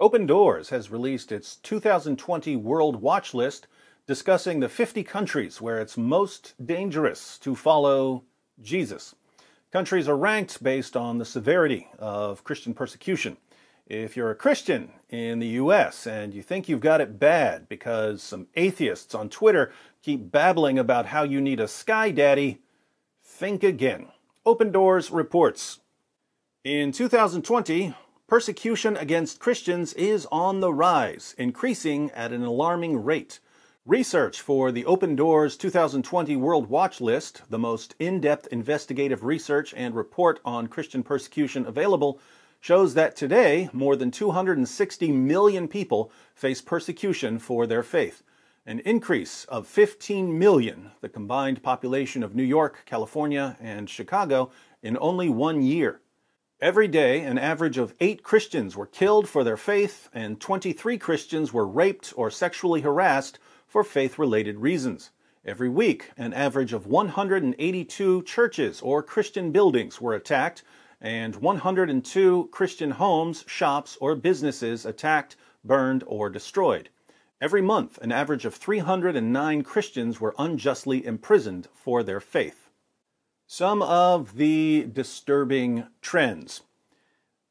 Open Doors has released its 2020 World Watch List, discussing the 50 countries where it's most dangerous to follow Jesus. Countries are ranked based on the severity of Christian persecution. If you're a Christian in the US and you think you've got it bad because some atheists on Twitter keep babbling about how you need a sky daddy, think again. Open Doors reports. In 2020, Persecution against Christians is on the rise, increasing at an alarming rate. Research for the Open Doors 2020 World Watch List, the most in depth investigative research and report on Christian persecution available, shows that today more than 260 million people face persecution for their faith, an increase of 15 million, the combined population of New York, California, and Chicago, in only one year. Every day, an average of eight Christians were killed for their faith, and 23 Christians were raped or sexually harassed for faith related reasons. Every week, an average of 182 churches or Christian buildings were attacked, and 102 Christian homes, shops, or businesses attacked, burned, or destroyed. Every month, an average of 309 Christians were unjustly imprisoned for their faith. Some of the disturbing trends.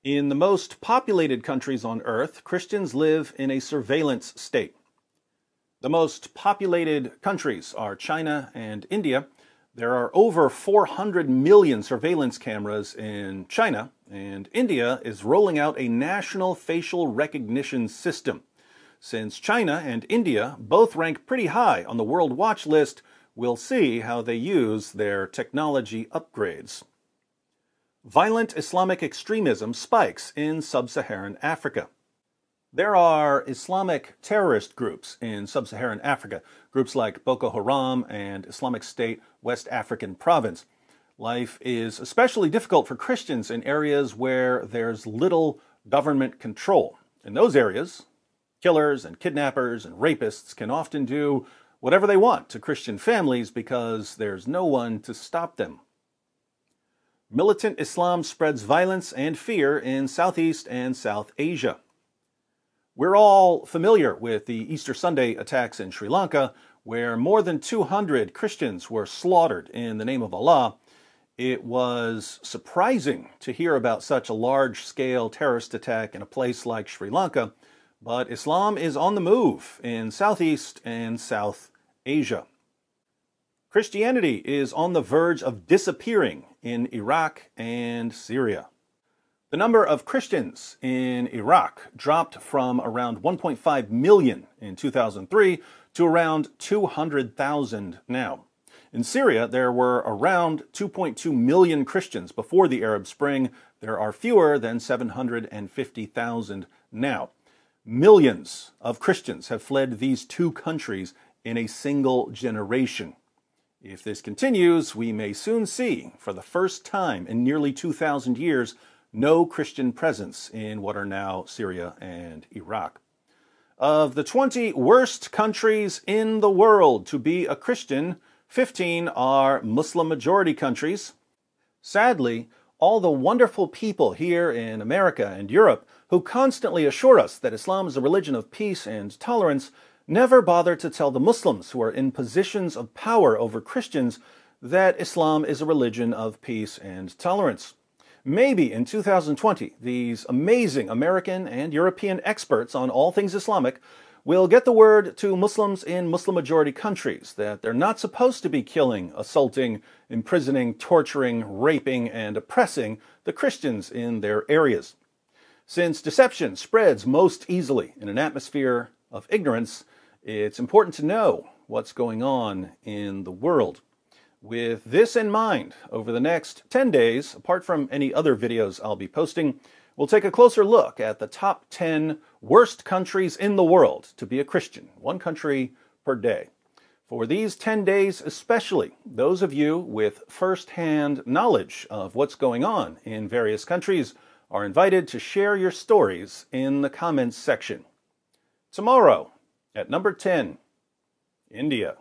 In the most populated countries on earth, Christians live in a surveillance state. The most populated countries are China and India. There are over 400 million surveillance cameras in China, and India is rolling out a national facial recognition system. Since China and India both rank pretty high on the world watch list, we'll see how they use their technology upgrades. Violent Islamic extremism spikes in sub-Saharan Africa. There are Islamic terrorist groups in sub-Saharan Africa, groups like Boko Haram and Islamic State West African Province. Life is especially difficult for Christians in areas where there's little government control. In those areas, killers and kidnappers and rapists can often do whatever they want to Christian families because there's no one to stop them. Militant Islam spreads violence and fear in Southeast and South Asia. We're all familiar with the Easter Sunday attacks in Sri Lanka, where more than 200 Christians were slaughtered in the name of Allah. It was surprising to hear about such a large scale terrorist attack in a place like Sri Lanka, but Islam is on the move in Southeast and South Asia. Christianity is on the verge of disappearing in Iraq and Syria. The number of Christians in Iraq dropped from around 1.5 million in 2003 to around 200,000 now. In Syria, there were around 2.2 million Christians before the Arab Spring. There are fewer than 750,000 now. Millions of Christians have fled these two countries in a single generation. If this continues, we may soon see, for the first time in nearly 2,000 years, no Christian presence in what are now Syria and Iraq. Of the 20 worst countries in the world to be a Christian, 15 are Muslim majority countries. Sadly, all the wonderful people here in America and Europe who constantly assure us that Islam is a religion of peace and tolerance never bother to tell the Muslims who are in positions of power over Christians that Islam is a religion of peace and tolerance. Maybe in 2020, these amazing American and European experts on all things Islamic we will get the word to Muslims in Muslim majority countries that they're not supposed to be killing, assaulting, imprisoning, torturing, raping, and oppressing the Christians in their areas. Since deception spreads most easily in an atmosphere of ignorance, it's important to know what's going on in the world. With this in mind, over the next 10 days, apart from any other videos I'll be posting, we'll take a closer look at the top 10 worst countries in the world to be a Christian, one country per day. For these 10 days, especially, those of you with firsthand knowledge of what's going on in various countries are invited to share your stories in the comments section. Tomorrow, at number 10, India.